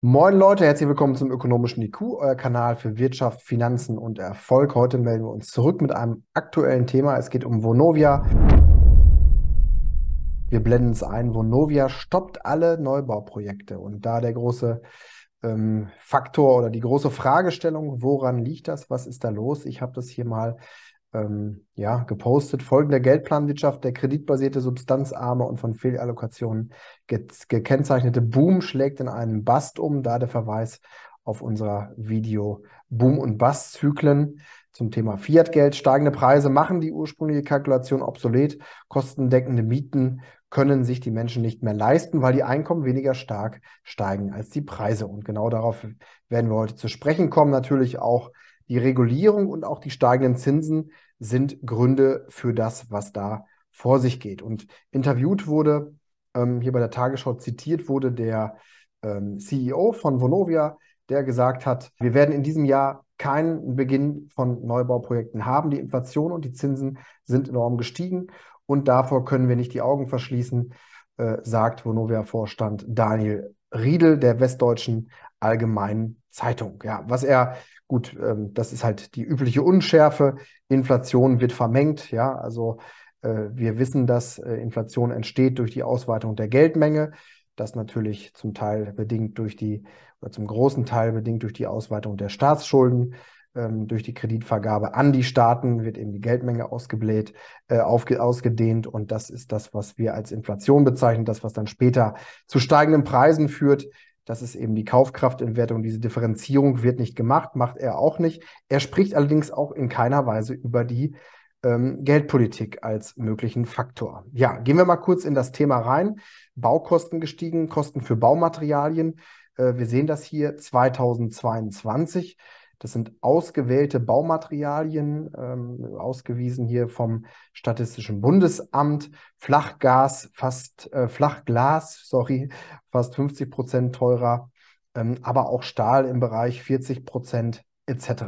Moin Leute, herzlich willkommen zum Ökonomischen IQ, euer Kanal für Wirtschaft, Finanzen und Erfolg. Heute melden wir uns zurück mit einem aktuellen Thema. Es geht um Vonovia. Wir blenden es ein. Vonovia stoppt alle Neubauprojekte. Und da der große ähm, Faktor oder die große Fragestellung, woran liegt das? Was ist da los? Ich habe das hier mal ähm, ja, gepostet. Folgender Geldplanwirtschaft, der kreditbasierte, substanzarme und von Fehlallokationen ge gekennzeichnete Boom schlägt in einen Bust um, da der Verweis auf unser Video Boom- und bust zum Thema Fiat-Geld. Steigende Preise machen die ursprüngliche Kalkulation obsolet. Kostendeckende Mieten können sich die Menschen nicht mehr leisten, weil die Einkommen weniger stark steigen als die Preise. Und genau darauf werden wir heute zu sprechen kommen. Natürlich auch die Regulierung und auch die steigenden Zinsen sind Gründe für das, was da vor sich geht. Und interviewt wurde, ähm, hier bei der Tagesschau zitiert wurde der ähm, CEO von Vonovia, der gesagt hat, wir werden in diesem Jahr keinen Beginn von Neubauprojekten haben. Die Inflation und die Zinsen sind enorm gestiegen und davor können wir nicht die Augen verschließen, äh, sagt Vonovia-Vorstand Daniel Riedel der Westdeutschen Allgemeinen Zeitung. Ja, was er, gut, ähm, das ist halt die übliche Unschärfe. Inflation wird vermengt. Ja, also äh, wir wissen, dass äh, Inflation entsteht durch die Ausweitung der Geldmenge. Das natürlich zum Teil bedingt durch die, oder zum großen Teil bedingt durch die Ausweitung der Staatsschulden. Ähm, durch die Kreditvergabe an die Staaten wird eben die Geldmenge ausgebläht, äh, aufge ausgedehnt. Und das ist das, was wir als Inflation bezeichnen, das, was dann später zu steigenden Preisen führt, das ist eben die Kaufkraftentwertung. Diese Differenzierung wird nicht gemacht, macht er auch nicht. Er spricht allerdings auch in keiner Weise über die ähm, Geldpolitik als möglichen Faktor. Ja, gehen wir mal kurz in das Thema rein. Baukosten gestiegen, Kosten für Baumaterialien. Äh, wir sehen das hier 2022. Das sind ausgewählte Baumaterialien, ähm, ausgewiesen hier vom Statistischen Bundesamt. Flachgas, fast äh, Flachglas, sorry, fast 50 Prozent teurer, ähm, aber auch Stahl im Bereich 40 Prozent etc.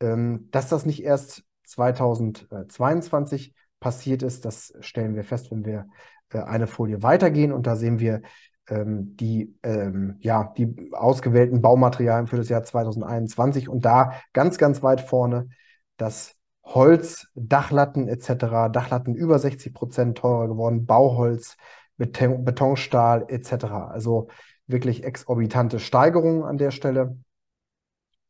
Ähm, dass das nicht erst 2022 passiert ist, das stellen wir fest, wenn wir äh, eine Folie weitergehen und da sehen wir ähm, die, ähm, ja, die ausgewählten Baumaterialien für das Jahr 2021 und da ganz, ganz weit vorne das Holz, Dachlatten etc., Dachlatten über 60 Prozent teurer geworden, Bauholz, Beton, Betonstahl etc. Also wirklich exorbitante Steigerungen an der Stelle.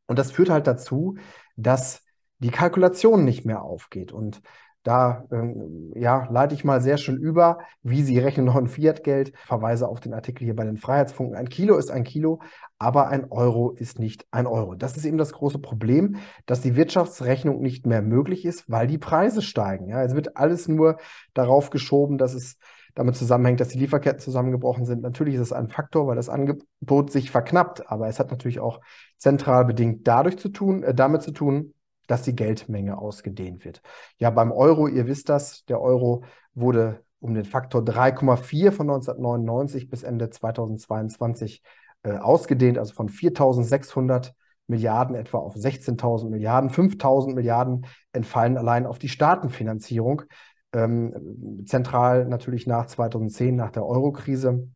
Und das führt halt dazu, dass die Kalkulation nicht mehr aufgeht. Und da ähm, ja, leite ich mal sehr schön über, wie Sie rechnen noch ein Fiat-Geld. Verweise auf den Artikel hier bei den Freiheitsfunken. Ein Kilo ist ein Kilo, aber ein Euro ist nicht ein Euro. Das ist eben das große Problem, dass die Wirtschaftsrechnung nicht mehr möglich ist, weil die Preise steigen. Ja, es wird alles nur darauf geschoben, dass es damit zusammenhängt, dass die Lieferketten zusammengebrochen sind. Natürlich ist es ein Faktor, weil das Angebot sich verknappt, aber es hat natürlich auch zentral bedingt dadurch zu tun, äh, damit zu tun, dass die Geldmenge ausgedehnt wird. Ja, beim Euro, ihr wisst das, der Euro wurde um den Faktor 3,4 von 1999 bis Ende 2022 äh, ausgedehnt, also von 4.600 Milliarden etwa auf 16.000 Milliarden. 5.000 Milliarden entfallen allein auf die Staatenfinanzierung. Ähm, zentral natürlich nach 2010, nach der Eurokrise.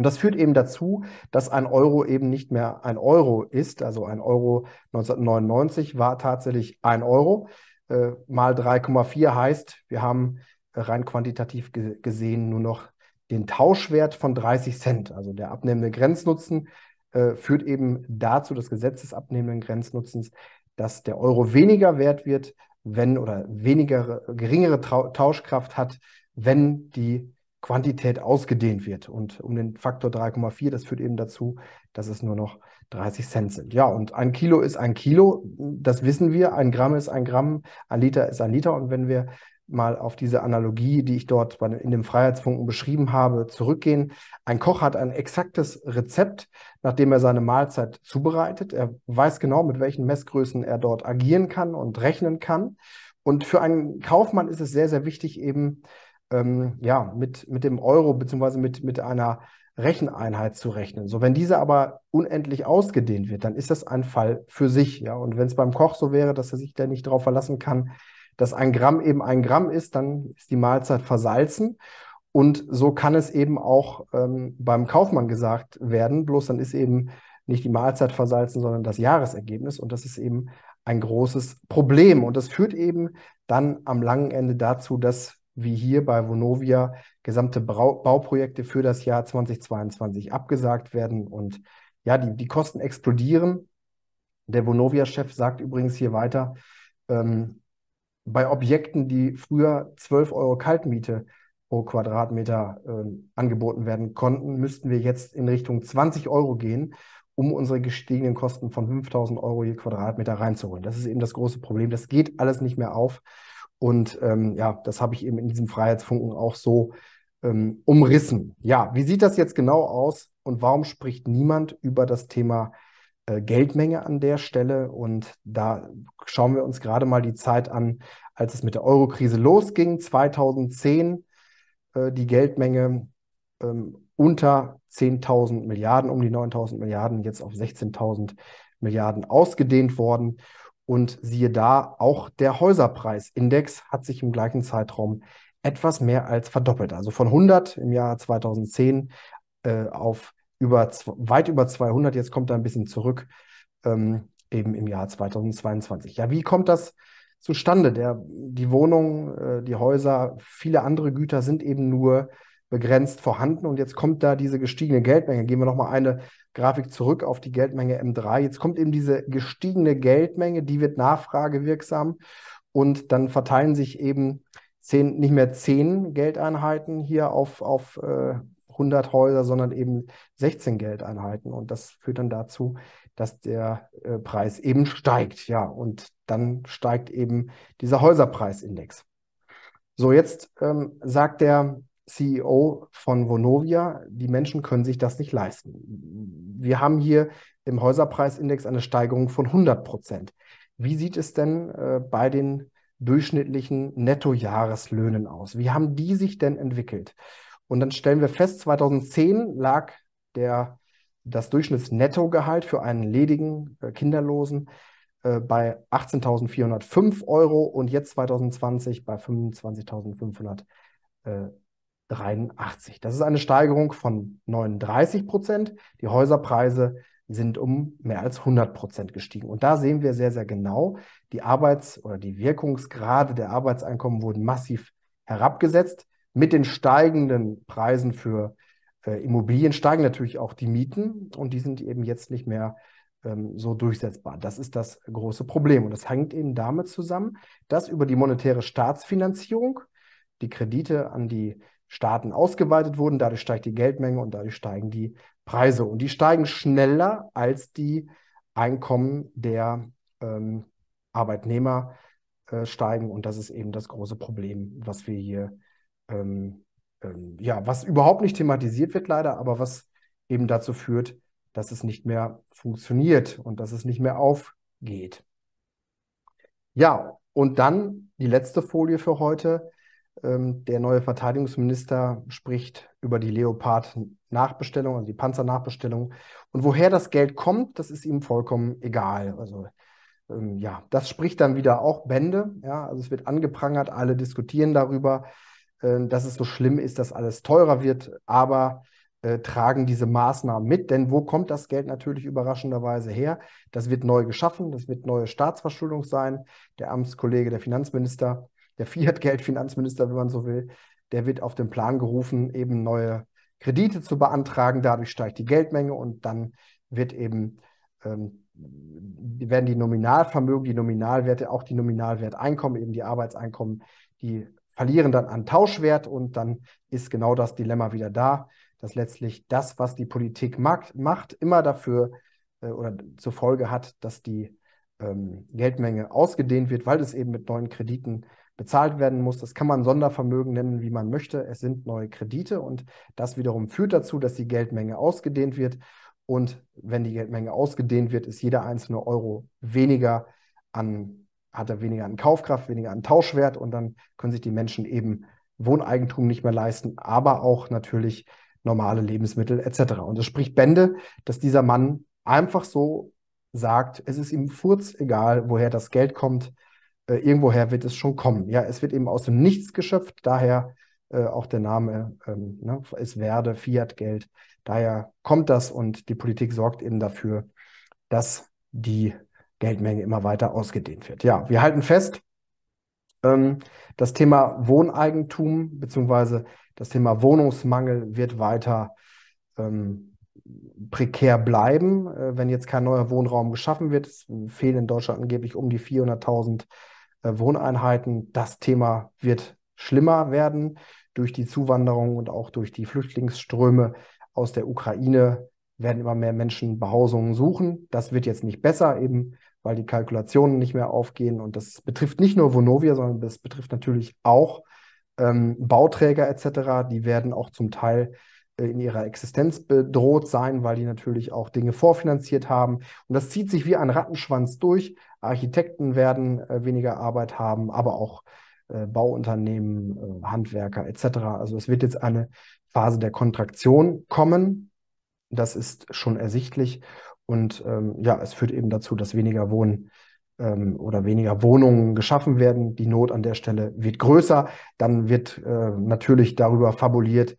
Und das führt eben dazu, dass ein Euro eben nicht mehr ein Euro ist. Also ein Euro 1999 war tatsächlich ein Euro. Äh, mal 3,4 heißt, wir haben rein quantitativ ge gesehen nur noch den Tauschwert von 30 Cent. Also der abnehmende Grenznutzen äh, führt eben dazu, das Gesetz des abnehmenden Grenznutzens, dass der Euro weniger wert wird, wenn oder weniger geringere Trau Tauschkraft hat, wenn die Quantität ausgedehnt wird. Und um den Faktor 3,4, das führt eben dazu, dass es nur noch 30 Cent sind. Ja, und ein Kilo ist ein Kilo, das wissen wir. Ein Gramm ist ein Gramm, ein Liter ist ein Liter. Und wenn wir mal auf diese Analogie, die ich dort in dem Freiheitsfunken beschrieben habe, zurückgehen. Ein Koch hat ein exaktes Rezept, nachdem er seine Mahlzeit zubereitet. Er weiß genau, mit welchen Messgrößen er dort agieren kann und rechnen kann. Und für einen Kaufmann ist es sehr, sehr wichtig, eben ähm, ja, mit, mit dem Euro beziehungsweise mit, mit einer Recheneinheit zu rechnen. So, wenn diese aber unendlich ausgedehnt wird, dann ist das ein Fall für sich. Ja? Und wenn es beim Koch so wäre, dass er sich da nicht darauf verlassen kann, dass ein Gramm eben ein Gramm ist, dann ist die Mahlzeit versalzen. Und so kann es eben auch ähm, beim Kaufmann gesagt werden, bloß dann ist eben nicht die Mahlzeit versalzen, sondern das Jahresergebnis. Und das ist eben ein großes Problem. Und das führt eben dann am langen Ende dazu, dass wie hier bei Vonovia gesamte Bauprojekte für das Jahr 2022 abgesagt werden und ja, die, die Kosten explodieren. Der Vonovia-Chef sagt übrigens hier weiter, ähm, bei Objekten, die früher 12 Euro Kaltmiete pro Quadratmeter äh, angeboten werden konnten, müssten wir jetzt in Richtung 20 Euro gehen, um unsere gestiegenen Kosten von 5000 Euro je Quadratmeter reinzuholen. Das ist eben das große Problem. Das geht alles nicht mehr auf. Und ähm, ja, das habe ich eben in diesem Freiheitsfunken auch so ähm, umrissen. Ja, wie sieht das jetzt genau aus und warum spricht niemand über das Thema äh, Geldmenge an der Stelle? Und da schauen wir uns gerade mal die Zeit an, als es mit der Eurokrise losging, 2010, äh, die Geldmenge ähm, unter 10.000 Milliarden, um die 9.000 Milliarden, jetzt auf 16.000 Milliarden ausgedehnt worden. Und siehe da, auch der Häuserpreisindex hat sich im gleichen Zeitraum etwas mehr als verdoppelt. Also von 100 im Jahr 2010 äh, auf über, weit über 200. Jetzt kommt er ein bisschen zurück, ähm, eben im Jahr 2022. Ja, wie kommt das zustande? Der, die Wohnungen, äh, die Häuser, viele andere Güter sind eben nur begrenzt vorhanden. Und jetzt kommt da diese gestiegene Geldmenge. Gehen wir nochmal eine Grafik zurück auf die Geldmenge M3. Jetzt kommt eben diese gestiegene Geldmenge, die wird nachfragewirksam. Und dann verteilen sich eben zehn, nicht mehr zehn Geldeinheiten hier auf, auf äh, 100 Häuser, sondern eben 16 Geldeinheiten. Und das führt dann dazu, dass der äh, Preis eben steigt. Ja, und dann steigt eben dieser Häuserpreisindex. So, jetzt ähm, sagt der CEO von Vonovia, die Menschen können sich das nicht leisten. Wir haben hier im Häuserpreisindex eine Steigerung von 100 Prozent. Wie sieht es denn äh, bei den durchschnittlichen Nettojahreslöhnen aus? Wie haben die sich denn entwickelt? Und dann stellen wir fest, 2010 lag der, das Durchschnittsnettogehalt für einen ledigen, äh, kinderlosen äh, bei 18.405 Euro und jetzt 2020 bei 25.500 Euro. Äh, 83. Das ist eine Steigerung von 39 Prozent. Die Häuserpreise sind um mehr als 100 Prozent gestiegen. Und da sehen wir sehr, sehr genau, die Arbeits- oder die Wirkungsgrade der Arbeitseinkommen wurden massiv herabgesetzt. Mit den steigenden Preisen für äh, Immobilien steigen natürlich auch die Mieten und die sind eben jetzt nicht mehr ähm, so durchsetzbar. Das ist das große Problem. Und das hängt eben damit zusammen, dass über die monetäre Staatsfinanzierung die Kredite an die Staaten ausgeweitet wurden. Dadurch steigt die Geldmenge und dadurch steigen die Preise. Und die steigen schneller als die Einkommen der ähm, Arbeitnehmer äh, steigen. Und das ist eben das große Problem, was wir hier, ähm, ähm, ja, was überhaupt nicht thematisiert wird leider, aber was eben dazu führt, dass es nicht mehr funktioniert und dass es nicht mehr aufgeht. Ja, und dann die letzte Folie für heute. Ähm, der neue Verteidigungsminister spricht über die Leopard-Nachbestellung, also die Panzernachbestellung. Und woher das Geld kommt, das ist ihm vollkommen egal. Also ähm, ja, das spricht dann wieder auch Bände. Ja, also es wird angeprangert, alle diskutieren darüber, äh, dass es so schlimm ist, dass alles teurer wird, aber äh, tragen diese Maßnahmen mit. Denn wo kommt das Geld natürlich überraschenderweise her? Das wird neu geschaffen, das wird neue Staatsverschuldung sein. Der Amtskollege, der Finanzminister, der Fiat-Geld-Finanzminister, wenn man so will, der wird auf den Plan gerufen, eben neue Kredite zu beantragen. Dadurch steigt die Geldmenge und dann wird eben, ähm, werden die Nominalvermögen, die Nominalwerte, auch die Nominalwerteinkommen, eben die Arbeitseinkommen, die verlieren dann an Tauschwert und dann ist genau das Dilemma wieder da, dass letztlich das, was die Politik mag, macht, immer dafür äh, oder zur Folge hat, dass die ähm, Geldmenge ausgedehnt wird, weil es eben mit neuen Krediten bezahlt werden muss. Das kann man Sondervermögen nennen, wie man möchte. Es sind neue Kredite und das wiederum führt dazu, dass die Geldmenge ausgedehnt wird. Und wenn die Geldmenge ausgedehnt wird, ist jeder einzelne Euro weniger an, hat er weniger an Kaufkraft, weniger an Tauschwert und dann können sich die Menschen eben Wohneigentum nicht mehr leisten, aber auch natürlich normale Lebensmittel etc. Und es spricht Bände, dass dieser Mann einfach so sagt, es ist ihm furz egal, woher das Geld kommt. Äh, irgendwoher wird es schon kommen. Ja, es wird eben aus dem Nichts geschöpft, daher äh, auch der Name ähm, ne, ist Werde, Fiat-Geld. Daher kommt das und die Politik sorgt eben dafür, dass die Geldmenge immer weiter ausgedehnt wird. Ja, wir halten fest, ähm, das Thema Wohneigentum bzw. das Thema Wohnungsmangel wird weiter ähm, prekär bleiben, äh, wenn jetzt kein neuer Wohnraum geschaffen wird. Es fehlen in Deutschland angeblich um die 400.000 äh, Wohneinheiten. Das Thema wird schlimmer werden durch die Zuwanderung und auch durch die Flüchtlingsströme aus der Ukraine werden immer mehr Menschen Behausungen suchen. Das wird jetzt nicht besser, eben weil die Kalkulationen nicht mehr aufgehen. Und das betrifft nicht nur Vonovia, sondern das betrifft natürlich auch ähm, Bauträger etc. Die werden auch zum Teil in ihrer Existenz bedroht sein, weil die natürlich auch Dinge vorfinanziert haben. Und das zieht sich wie ein Rattenschwanz durch. Architekten werden äh, weniger Arbeit haben, aber auch äh, Bauunternehmen, äh, Handwerker etc. Also es wird jetzt eine Phase der Kontraktion kommen. Das ist schon ersichtlich. Und ähm, ja, es führt eben dazu, dass weniger Wohnen ähm, oder weniger Wohnungen geschaffen werden. Die Not an der Stelle wird größer. Dann wird äh, natürlich darüber fabuliert,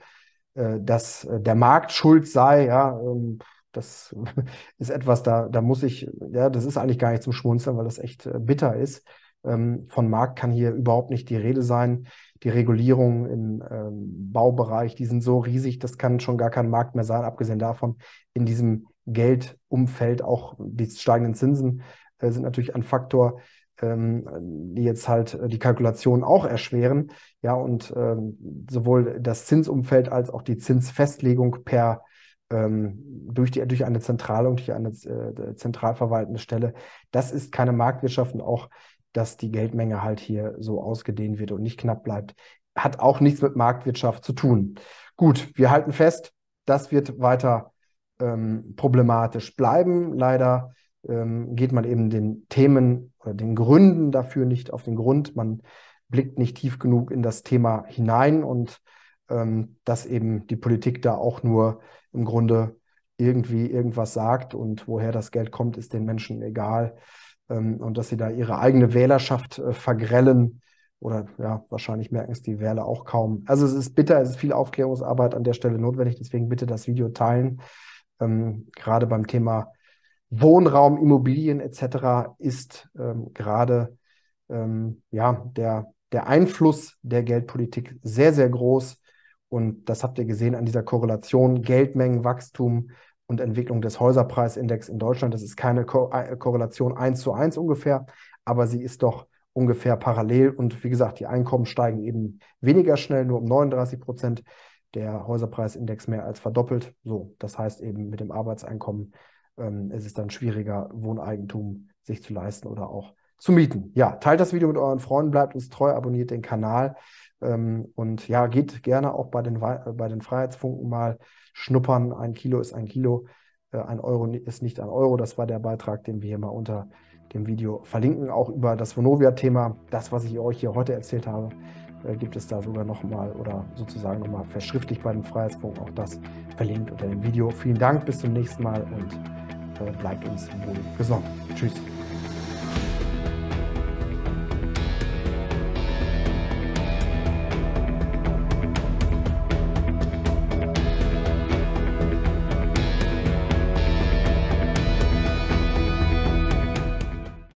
äh, dass äh, der Markt schuld sei, ja, ähm, das ist etwas, da, da muss ich, ja, das ist eigentlich gar nicht zum Schmunzeln, weil das echt äh, bitter ist. Ähm, von Markt kann hier überhaupt nicht die Rede sein. Die Regulierungen im ähm, Baubereich, die sind so riesig, das kann schon gar kein Markt mehr sein, abgesehen davon, in diesem Geldumfeld auch die steigenden Zinsen sind natürlich ein Faktor ähm, die jetzt halt äh, die Kalkulation auch erschweren. Ja, und ähm, sowohl das Zinsumfeld als auch die Zinsfestlegung per ähm, durch, die, durch eine zentrale und durch eine äh, zentral verwaltende Stelle. Das ist keine Marktwirtschaft und auch, dass die Geldmenge halt hier so ausgedehnt wird und nicht knapp bleibt, hat auch nichts mit Marktwirtschaft zu tun. Gut, wir halten fest, das wird weiter ähm, problematisch bleiben. Leider ähm, geht man eben den Themen oder den Gründen dafür nicht auf den Grund. Man blickt nicht tief genug in das Thema hinein und ähm, dass eben die Politik da auch nur im Grunde irgendwie irgendwas sagt und woher das Geld kommt, ist den Menschen egal. Ähm, und dass sie da ihre eigene Wählerschaft äh, vergrellen oder ja, wahrscheinlich merken es die Wähler auch kaum. Also es ist bitter, es ist viel Aufklärungsarbeit an der Stelle notwendig, deswegen bitte das Video teilen. Ähm, gerade beim Thema Wohnraum, Immobilien etc. ist ähm, gerade ähm, ja, der, der Einfluss der Geldpolitik sehr, sehr groß. Und das habt ihr gesehen an dieser Korrelation Geldmengenwachstum und Entwicklung des Häuserpreisindex in Deutschland. Das ist keine Ko äh, Korrelation 1 zu 1 ungefähr, aber sie ist doch ungefähr parallel. Und wie gesagt, die Einkommen steigen eben weniger schnell, nur um 39 Prozent. Der Häuserpreisindex mehr als verdoppelt. So, das heißt eben mit dem Arbeitseinkommen ähm, ist dann schwieriger, Wohneigentum sich zu leisten oder auch zu mieten. Ja, teilt das Video mit euren Freunden, bleibt uns treu, abonniert den Kanal ähm, und ja, geht gerne auch bei den, bei den Freiheitsfunken mal schnuppern. Ein Kilo ist ein Kilo, äh, ein Euro ist nicht ein Euro. Das war der Beitrag, den wir hier mal unter dem Video verlinken, auch über das Vonovia-Thema, das, was ich euch hier heute erzählt habe. Äh, gibt es da sogar nochmal oder sozusagen nochmal verschriftlicht bei dem Freiheitsfunk auch das verlinkt unter dem Video. Vielen Dank, bis zum nächsten Mal und äh, bleibt uns wohl gesonnen. Tschüss.